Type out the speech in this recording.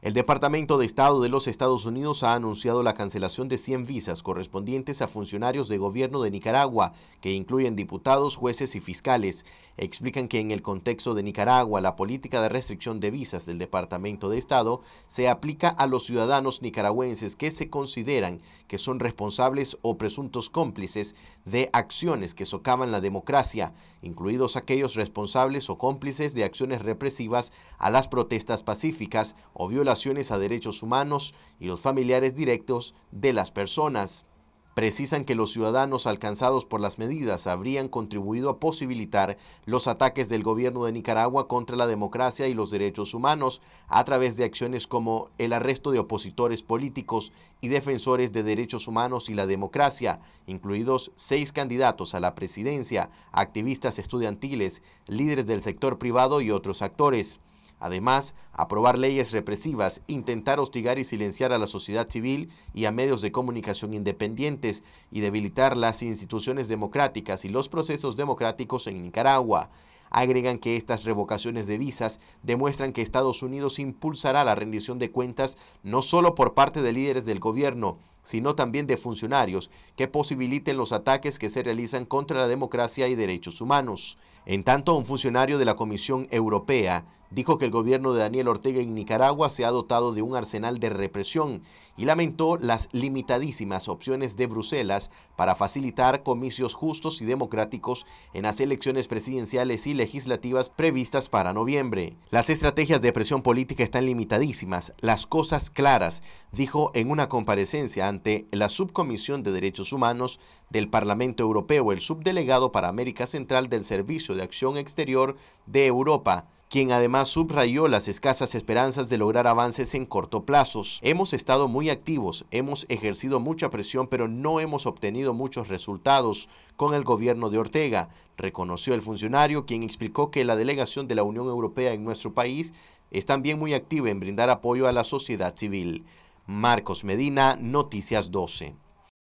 El Departamento de Estado de los Estados Unidos ha anunciado la cancelación de 100 visas correspondientes a funcionarios de gobierno de Nicaragua, que incluyen diputados, jueces y fiscales. Explican que en el contexto de Nicaragua, la política de restricción de visas del Departamento de Estado se aplica a los ciudadanos nicaragüenses que se consideran que son responsables o presuntos cómplices de acciones que socavan la democracia, incluidos aquellos responsables o cómplices de acciones represivas a las protestas pacíficas o violaciones a derechos humanos y los familiares directos de las personas. Precisan que los ciudadanos alcanzados por las medidas habrían contribuido a posibilitar los ataques del gobierno de Nicaragua contra la democracia y los derechos humanos a través de acciones como el arresto de opositores políticos y defensores de derechos humanos y la democracia, incluidos seis candidatos a la presidencia, activistas estudiantiles, líderes del sector privado y otros actores. Además, aprobar leyes represivas, intentar hostigar y silenciar a la sociedad civil y a medios de comunicación independientes y debilitar las instituciones democráticas y los procesos democráticos en Nicaragua. Agregan que estas revocaciones de visas demuestran que Estados Unidos impulsará la rendición de cuentas no solo por parte de líderes del gobierno, sino también de funcionarios que posibiliten los ataques que se realizan contra la democracia y derechos humanos. En tanto, un funcionario de la Comisión Europea dijo que el gobierno de Daniel Ortega en Nicaragua se ha dotado de un arsenal de represión y lamentó las limitadísimas opciones de Bruselas para facilitar comicios justos y democráticos en las elecciones presidenciales y legislativas previstas para noviembre. Las estrategias de presión política están limitadísimas, las cosas claras, dijo en una comparecencia ante la Subcomisión de Derechos Humanos del Parlamento Europeo el subdelegado para América Central del Servicio de Acción Exterior de Europa, quien además subrayó las escasas esperanzas de lograr avances en corto plazo. Hemos estado muy activos, hemos ejercido mucha presión, pero no hemos obtenido muchos resultados con el gobierno de Ortega, reconoció el funcionario, quien explicó que la delegación de la Unión Europea en nuestro país es también muy activa en brindar apoyo a la sociedad civil. Marcos Medina, Noticias 12.